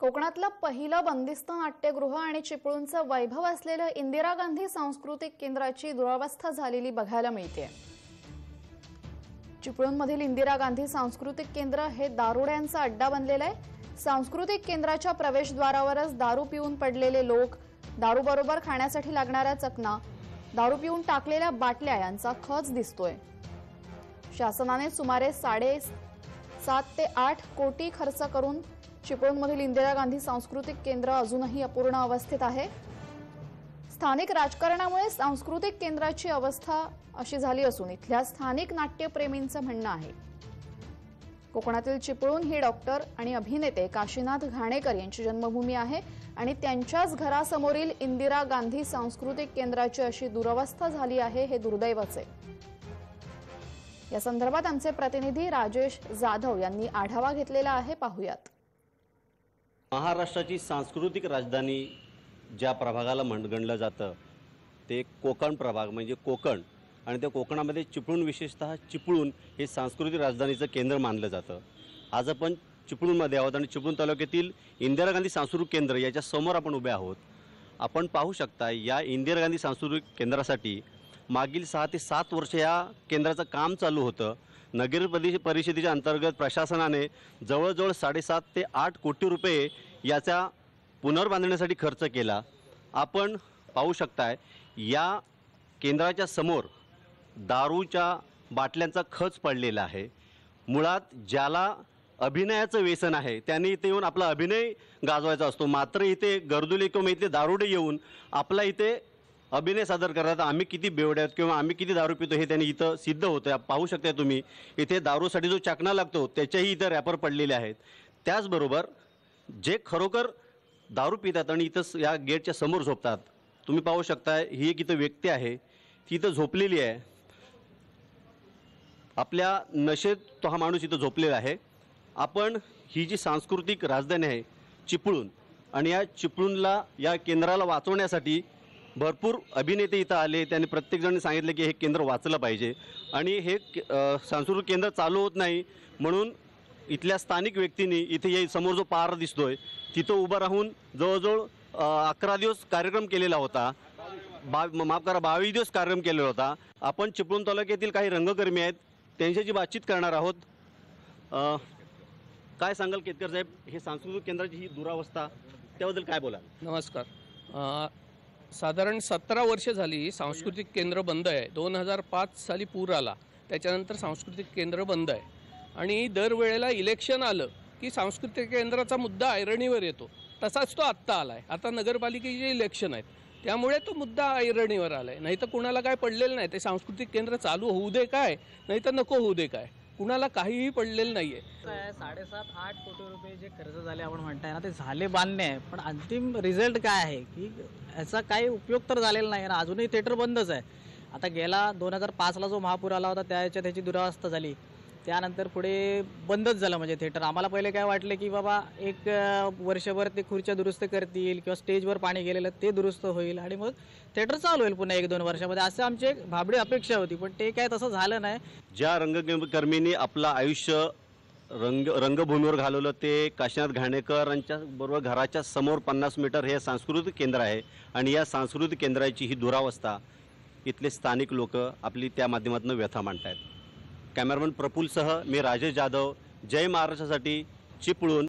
कोकणातलं पहिलं बंदिस्त नाट्यगृह आणि चिपळूणचं वैभव असलेलं इंदिरा गांधी सांस्कृतिक केंद्राची दुरावस्था झालेली बघायला मिळते चिपळूणमधील इंदिरा गांधी सांस्कृतिक केंद्र हे दारुड्यांचा अड्डा बनलेला आहे सांस्कृतिक केंद्राच्या प्रवेशद्वारावरच दारू पिऊन पडलेले लोक दारूबरोबर खाण्यासाठी लागणाऱ्या चकना दारू पिऊन टाकलेल्या बाटल्या यांचा खच दिसतोय शासनाने सुमारे साडे सात ते आठ कोटी खर्च करून चिपळूणमधील इंदिरा गांधी सांस्कृतिक केंद्र अजूनही अपूर्ण अवस्थेत आहे स्थानिक राजकारणामुळे सांस्कृतिक केंद्राची अवस्था अशी झाली असून इथल्या स्थानिक नाट्यप्रेमींचं म्हणणं आहे कोकणातील चिपळूण ही डॉक्टर आणि अभिनेते काशीनाथ घाणेकर यांची जन्मभूमी आहे आणि त्यांच्याच घरासमोरील इंदिरा गांधी सांस्कृतिक केंद्राची अशी दुरवस्था झाली आहे हे दुर्दैवाचे या संदर्भात आमचे प्रतिनिधी राजेश जाधव यांनी आढावा घेतलेला आहे पाहुयात महाराष्ट्राची सांस्कृतिक राजधानी ज्या प्रभागाला म्हणगणलं जातं ते कोकण प्रभाग म्हणजे कोकण आणि त्या कोकणामध्ये चिपळूण विशेषत चिपळूण हे सांस्कृतिक राजधानीचं केंद्र मानलं जातं आज आपण चिपळूणमध्ये आहोत आणि चिपळूण तालुक्यातील इंदिरा गांधी सांस्कृतिक केंद्र याच्यासमोर समोर आपण उभे आहोत आपण पाहू शकता या इंदिरा गांधी सांस्कृतिक केंद्रासाठी मागील सहा ते सात वर्ष या केंद्राचं काम चालू होतं नगर प्रदेश परिषदेच्या अंतर्गत प्रशासनाने जवळजवळ साडेसात ते आठ कोटी रुपये याचा पुनर्बांधण्यासाठी खर्च केला आपण पाहू शकताय या केंद्राच्या समोर दारूच्या बाटल्यांचा खच पडलेला आहे मुळात ज्याला अभिनयाचं व्यसन आहे त्यांनी इथे येऊन आपला अभिनय गाजवायचा असतो मात्र इथे गर्दुलेकम इथे दारुडे येऊन आपला इथे अभिनय सादर करतात आम्ही किती बेवड आहेत किंवा आम्ही किती दारू पितो हे त्यांनी इथं सिद्ध होतं पाहू शकता तुम्ही इथे दारूसाठी जो चाकणा लागतो त्याच्याही इथं रॅपर पडलेले आहेत त्याचबरोबर जे खरोखर दारू पितात आणि इथं या गेटच्या समोर झोपतात तुम्ही पाहू शकता ही एक इथं व्यक्ती आहे ती इथं झोपलेली आहे आपल्या नशेत तो हा माणूस इथं झोपलेला आहे आपण ही जी सांस्कृतिक राजधानी आहे चिपळूण आणि या चिपळूणला या केंद्राला वाचवण्यासाठी भरपूर अभिनेते इथं आले त्यांनी प्रत्येकजण सांगितलं की हे केंद्र वाचलं पाहिजे आणि हे सांस्कृतिक केंद्र चालू होत नाही म्हणून इथल्या स्थानिक व्यक्तींनी इथे ये समोर जो पार दिसतोय तिथं उभं राहून जवळजवळ अकरा दिवस कार्यक्रम केलेला होता बा माफ करा बावीस दिवस कार्यक्रम केलेला होता आपण चिपळूण तालुक्यातील काही रंगकर्मी आहेत त्यांच्याशी बातचीत करणार आहोत काय सांगाल केतकर साहेब हे सांस्कृतिक केंद्राची ही दुरावस्था त्याबद्दल काय बोला नमस्कार साधारण सतरा वर्ष झाली सांस्कृतिक केंद्र बंद आहे दोन हजार पाच साली पूर आला त्याच्यानंतर सांस्कृतिक केंद्र बंद आहे आणि दरवेळेला इलेक्शन आलं की सांस्कृतिक केंद्राचा मुद्दा ऐरणीवर येतो तसाच तो आत्ता आला आहे आता नगरपालिकेचे इलेक्शन आहेत त्यामुळे तो मुद्दा ऐरणीवर आला आहे नाही तर कुणाला काय पडलेलं नाही ते सांस्कृतिक केंद्र चालू होऊ दे काय नाही तर नको होऊ दे काय कुणाला काहीही पडलेलं नाहीये साडेसात आठ कोटी रुपये जे कर्ज झाले आपण म्हणताय ना ते झाले बांधणे आहे पण अंतिम रिझल्ट काय आहे की याचा काही उपयोग तर झालेला नाही अजूनही थिएटर बंदच आहे आता गेला दोन हजार पाचला जो महापूर आला होता त्याच्या त्याची दुरावस्था झाली त्यानंतर पुढे बंदच झालं म्हणजे थिएटर आम्हाला पहिले काय वाटलं की बाबा एक वर्षभर ते खुर्च्या दुरुस्त करतील किंवा स्टेजवर पाणी गेलेलं ते दुरुस्त होईल आणि मग थिएटर चालू होईल पुन्हा एक दोन वर्षामध्ये असं आमची एक भाबडी अपेक्षा होती पण ते काय तसं झालं नाही ज्या रंगकर्मींनी आपलं आयुष्य रंग रंगभूमीवर घालवलं ते काशीनाथ घाणेकरांच्या बरोबर घराच्या समोर पन्नास मीटर हे सांस्कृतिक केंद्र आहे आणि या सांस्कृतिक केंद्राची ही दुरावस्था इथले स्थानिक लोक आपली त्या माध्यमातून व्यथा मांडत आहेत कॅमेरामन प्रफुलसह मी राजेश जाधव जय महाराष्ट्रासाठी चिपळूण